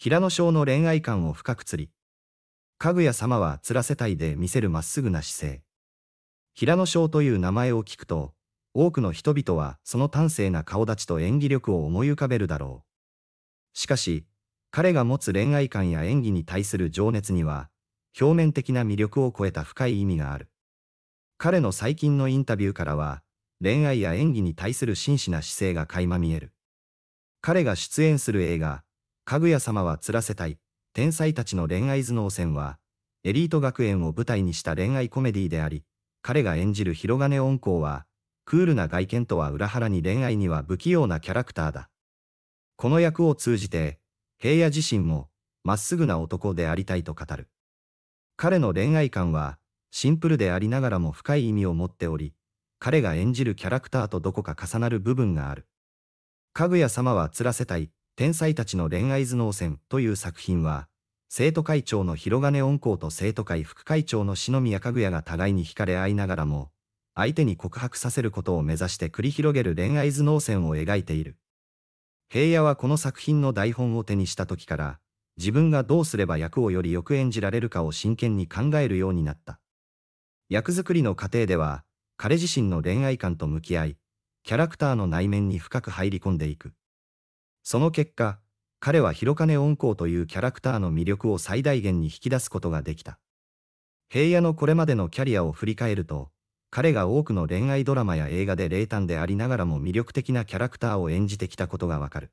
平野翔の恋愛観を深く釣り、かぐや様は釣らせたいで見せるまっすぐな姿勢。平野翔という名前を聞くと、多くの人々はその端正な顔立ちと演技力を思い浮かべるだろう。しかし、彼が持つ恋愛観や演技に対する情熱には、表面的な魅力を超えた深い意味がある。彼の最近のインタビューからは、恋愛や演技に対する真摯な姿勢が垣間見える。彼が出演する映画、かぐや様は釣らせたい、天才たちの恋愛頭脳戦は、エリート学園を舞台にした恋愛コメディであり、彼が演じる広金恩公は、クールな外見とは裏腹に恋愛には不器用なキャラクターだ。この役を通じて、平野自身も、まっすぐな男でありたいと語る。彼の恋愛観は、シンプルでありながらも深い意味を持っており、彼が演じるキャラクターとどこか重なる部分がある。かぐや様は釣らせたい、天才たちの恋愛頭脳戦という作品は、生徒会長の広金恩公と生徒会副会長の篠宮かぐやが互いに惹かれ合いながらも、相手に告白させることを目指して繰り広げる恋愛頭脳戦を描いている。平野はこの作品の台本を手にした時から、自分がどうすれば役をよりよく演じられるかを真剣に考えるようになった。役作りの過程では、彼自身の恋愛観と向き合い、キャラクターの内面に深く入り込んでいく。その結果、彼は広金恩公というキャラクターの魅力を最大限に引き出すことができた。平野のこれまでのキャリアを振り返ると、彼が多くの恋愛ドラマや映画で冷淡でありながらも魅力的なキャラクターを演じてきたことがわかる。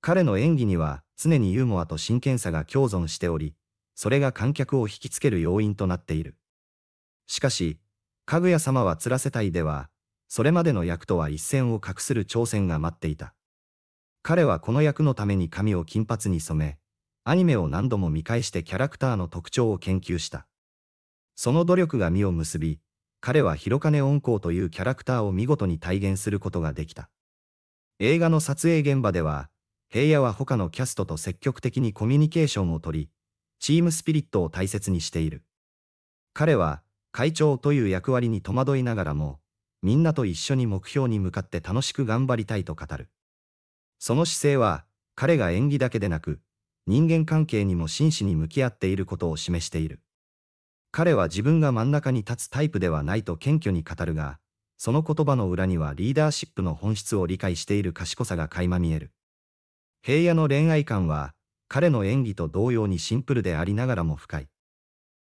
彼の演技には常にユーモアと真剣さが共存しており、それが観客を引きつける要因となっている。しかし、かぐや様は釣らせたいでは、それまでの役とは一線を画する挑戦が待っていた。彼はこの役のために髪を金髪に染め、アニメを何度も見返してキャラクターの特徴を研究した。その努力が実を結び、彼は広金温厚というキャラクターを見事に体現することができた。映画の撮影現場では、平野は他のキャストと積極的にコミュニケーションをとり、チームスピリットを大切にしている。彼は、会長という役割に戸惑いながらも、みんなと一緒に目標に向かって楽しく頑張りたいと語る。その姿勢は、彼が演技だけでなく、人間関係にも真摯に向き合っていることを示している。彼は自分が真ん中に立つタイプではないと謙虚に語るが、その言葉の裏にはリーダーシップの本質を理解している賢さが垣間見える。平野の恋愛観は、彼の演技と同様にシンプルでありながらも深い。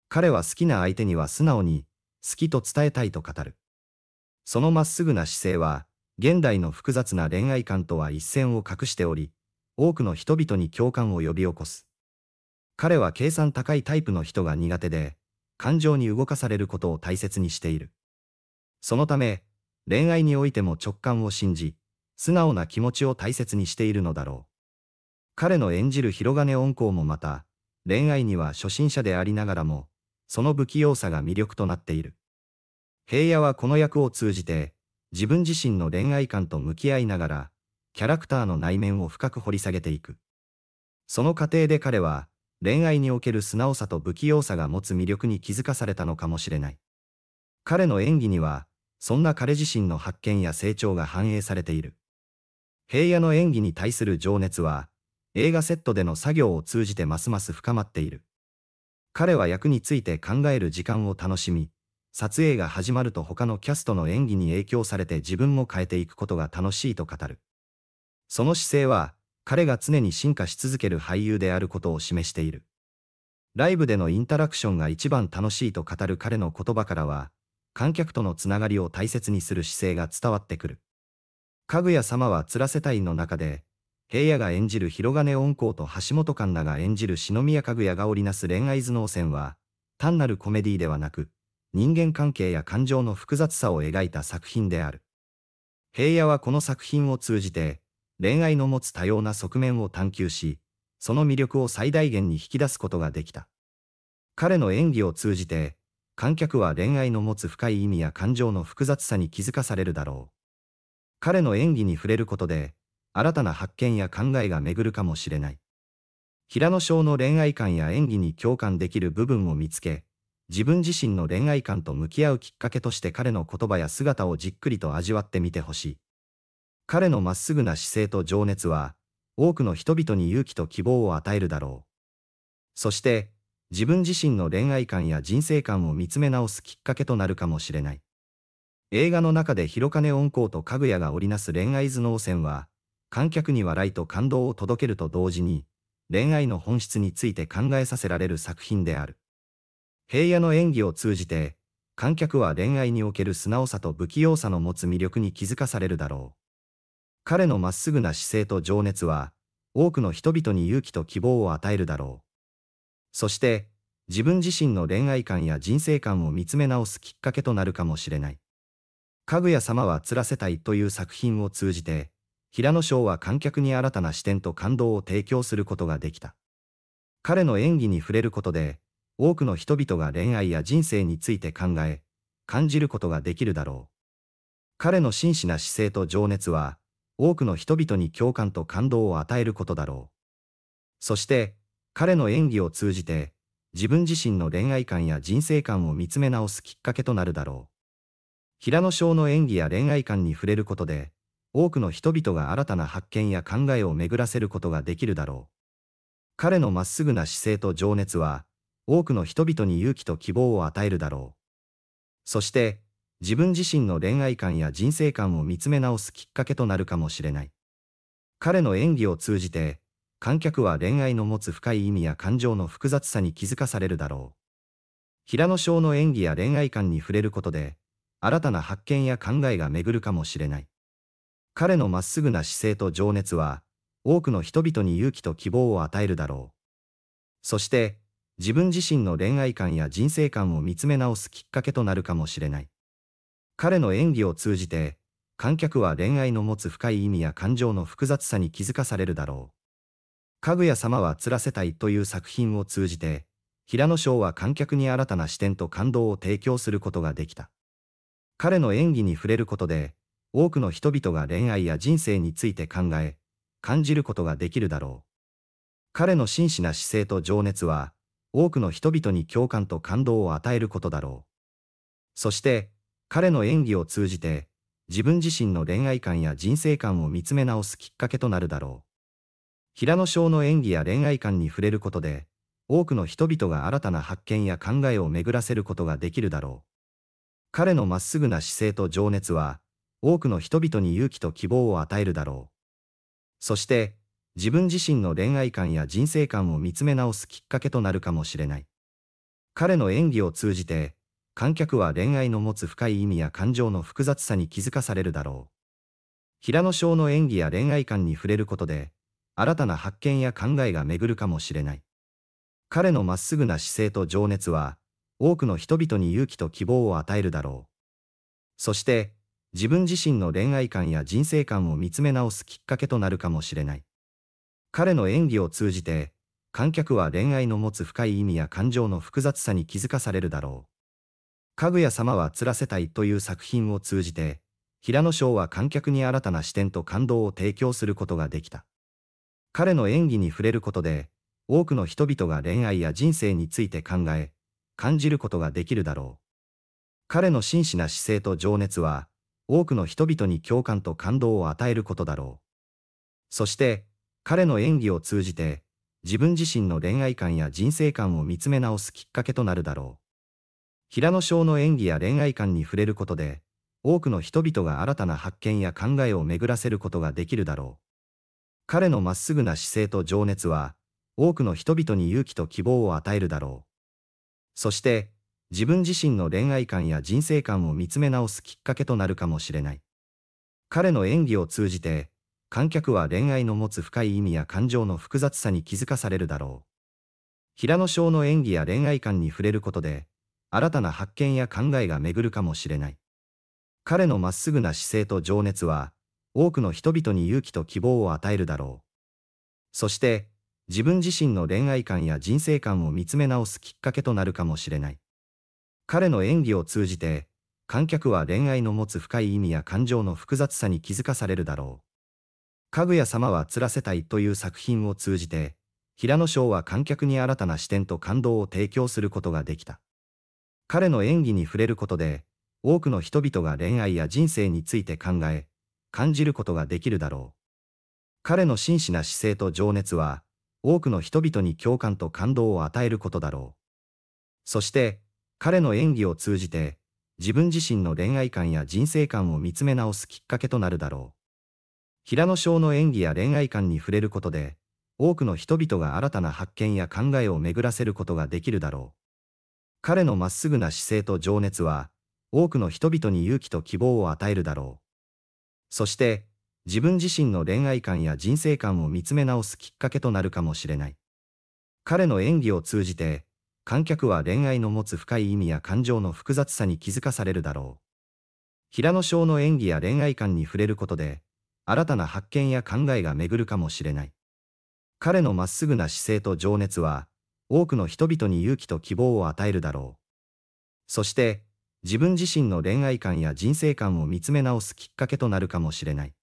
彼は好きな相手には素直に、好きと伝えたいと語る。そのまっすぐな姿勢は、現代の複雑な恋愛観とは一線を画しており、多くの人々に共感を呼び起こす。彼は計算高いタイプの人が苦手で、感情に動かされることを大切にしている。そのため、恋愛においても直感を信じ、素直な気持ちを大切にしているのだろう。彼の演じる広金恩公もまた、恋愛には初心者でありながらも、その不器用さが魅力となっている。平野はこの役を通じて、自分自身の恋愛観と向き合いながら、キャラクターの内面を深く掘り下げていく。その過程で彼は、恋愛における素直さと不器用さが持つ魅力に気づかされたのかもしれない。彼の演技には、そんな彼自身の発見や成長が反映されている。平野の演技に対する情熱は、映画セットでの作業を通じてますます深まっている。彼は役について考える時間を楽しみ、撮影が始まると他のキャストの演技に影響されて自分も変えていくことが楽しいと語る。その姿勢は、彼が常に進化し続ける俳優であることを示している。ライブでのインタラクションが一番楽しいと語る彼の言葉からは、観客とのつながりを大切にする姿勢が伝わってくる。かぐや様はら世帯の中で、平野が演じる広金恩公と橋本環奈が演じる篠宮かぐやが織りなす恋愛頭脳戦は、単なるコメディではなく、人間関係や感情の複雑さを描いた作品である。平野はこの作品を通じて、恋愛の持つ多様な側面を探求し、その魅力を最大限に引き出すことができた。彼の演技を通じて、観客は恋愛の持つ深い意味や感情の複雑さに気づかされるだろう。彼の演技に触れることで、新たな発見や考えが巡るかもしれない。平野翔の恋愛観や演技に共感できる部分を見つけ、自分自身の恋愛観と向き合うきっかけとして彼の言葉や姿をじっくりと味わってみてほしい。彼のまっすぐな姿勢と情熱は、多くの人々に勇気と希望を与えるだろう。そして、自分自身の恋愛観や人生観を見つめ直すきっかけとなるかもしれない。映画の中で広金恩公とかぐやが織りなす恋愛頭脳戦は、観客に笑いと感動を届けると同時に、恋愛の本質について考えさせられる作品である。平野の演技を通じて、観客は恋愛における素直さと不器用さの持つ魅力に気づかされるだろう。彼のまっすぐな姿勢と情熱は、多くの人々に勇気と希望を与えるだろう。そして、自分自身の恋愛観や人生観を見つめ直すきっかけとなるかもしれない。かぐや様は釣らせたいという作品を通じて、平野翔は観客に新たな視点と感動を提供することができた。彼の演技に触れることで、多くの人々が恋愛や人生について考え、感じることができるだろう。彼の真摯な姿勢と情熱は、多くの人々に共感と感動を与えることだろう。そして、彼の演技を通じて、自分自身の恋愛観や人生観を見つめ直すきっかけとなるだろう。平野翔の演技や恋愛観に触れることで、多くの人々が新たな発見や考えを巡らせることができるだろう。彼のまっすぐな姿勢と情熱は、多くの人々に勇気と希望を与えるだろう。そして、自分自身の恋愛観や人生観を見つめ直すきっかけとなるかもしれない。彼の演技を通じて、観客は恋愛の持つ深い意味や感情の複雑さに気づかされるだろう。平野翔の演技や恋愛観に触れることで、新たな発見や考えが巡るかもしれない。彼のまっすぐな姿勢と情熱は、多くの人々に勇気と希望を与えるだろう。そして、自分自身の恋愛観や人生観を見つめ直すきっかけとなるかもしれない。彼の演技を通じて、観客は恋愛の持つ深い意味や感情の複雑さに気づかされるだろう。かぐや様は釣らせたいという作品を通じて、平野翔は観客に新たな視点と感動を提供することができた。彼の演技に触れることで、多くの人々が恋愛や人生について考え、感じることができるだろう。彼の真摯な姿勢と情熱は、多くの人々に共感と感動を与えることだろう。そして、彼の演技を通じて、自分自身の恋愛観や人生観を見つめ直すきっかけとなるだろう。平野翔の演技や恋愛観に触れることで、多くの人々が新たな発見や考えを巡らせることができるだろう。彼のまっすぐな姿勢と情熱は、多くの人々に勇気と希望を与えるだろう。そして、自分自身の恋愛観や人生観を見つめ直すきっかけとなるかもしれない。彼の演技を通じて、観客は恋愛の持つ深い意味や感情の複雑さに気づかされるだろう。平野翔の演技や恋愛観に触れることで、新たな発見や考えが巡るかもしれない。彼のまっすぐな姿勢と情熱は、多くの人々に勇気と希望を与えるだろう。そして、自分自身の恋愛観や人生観を見つめ直すきっかけとなるかもしれない。彼の演技を通じて、観客は恋愛の持つ深い意味や感情の複雑さに気づかされるだろう。かぐや様は釣らせたいという作品を通じて、平野翔は観客に新たな視点と感動を提供することができた。彼の演技に触れることで、多くの人々が恋愛や人生について考え、感じることができるだろう。彼の真摯な姿勢と情熱は、多くの人々に共感と感動を与えることだろう。そして、彼の演技を通じて、自分自身の恋愛観や人生観を見つめ直すきっかけとなるだろう。平野翔の演技や恋愛観に触れることで、多くの人々が新たな発見や考えを巡らせることができるだろう。彼のまっすぐな姿勢と情熱は、多くの人々に勇気と希望を与えるだろう。そして、自分自身の恋愛観や人生観を見つめ直すきっかけとなるかもしれない。彼の演技を通じて、観客は恋愛の持つ深い意味や感情の複雑さに気づかされるだろう。平野翔の演技や恋愛観に触れることで、新たな発見や考えが巡るかもしれない。彼のまっすぐな姿勢と情熱は、多くの人々に勇気と希望を与えるだろう。そして、自分自身の恋愛観や人生観を見つめ直すきっかけとなるかもしれない。彼の演技を通じて、観客は恋愛の持つ深い意味や感情の複雑さに気づかされるだろう。かぐや様は釣らせたいという作品を通じて、平野翔は観客に新たな視点と感動を提供することができた。彼の演技に触れることで、多くの人々が恋愛や人生について考え、感じることができるだろう。彼の真摯な姿勢と情熱は、多くの人々に共感と感動を与えることだろう。そして、彼の演技を通じて、自分自身の恋愛観や人生観を見つめ直すきっかけとなるだろう。平野翔の演技や恋愛観に触れることで、多くの人々が新たな発見や考えを巡らせることができるだろう。彼のまっすぐな姿勢と情熱は、多くの人々に勇気と希望を与えるだろう。そして、自分自身の恋愛観や人生観を見つめ直すきっかけとなるかもしれない。彼の演技を通じて、観客は恋愛の持つ深い意味や感情の複雑さに気づかされるだろう。平野翔の演技や恋愛観に触れることで、新たな発見や考えが巡るかもしれない。彼のまっすぐな姿勢と情熱は、多くの人々に勇気と希望を与えるだろう。そして、自分自身の恋愛観や人生観を見つめ直すきっかけとなるかもしれない。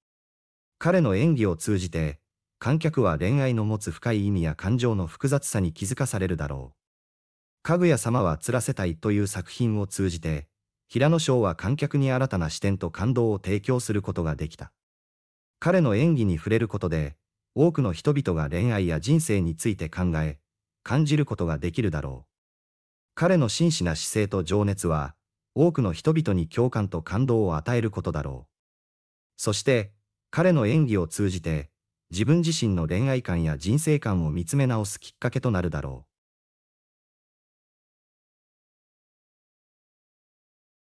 彼の演技を通じて、観客は恋愛の持つ深い意味や感情の複雑さに気づかされるだろう。かぐや様は釣らせたいという作品を通じて、平野翔は観客に新たな視点と感動を提供することができた。彼の演技に触れることで、多くの人々が恋愛や人生について考え、感じることができるだろう。彼の真摯な姿勢と情熱は、多くの人々に共感と感動を与えることだろう。そして、彼の演技を通じて、自分自身の恋愛観や人生観を見つめ直すきっかけとなるだろう。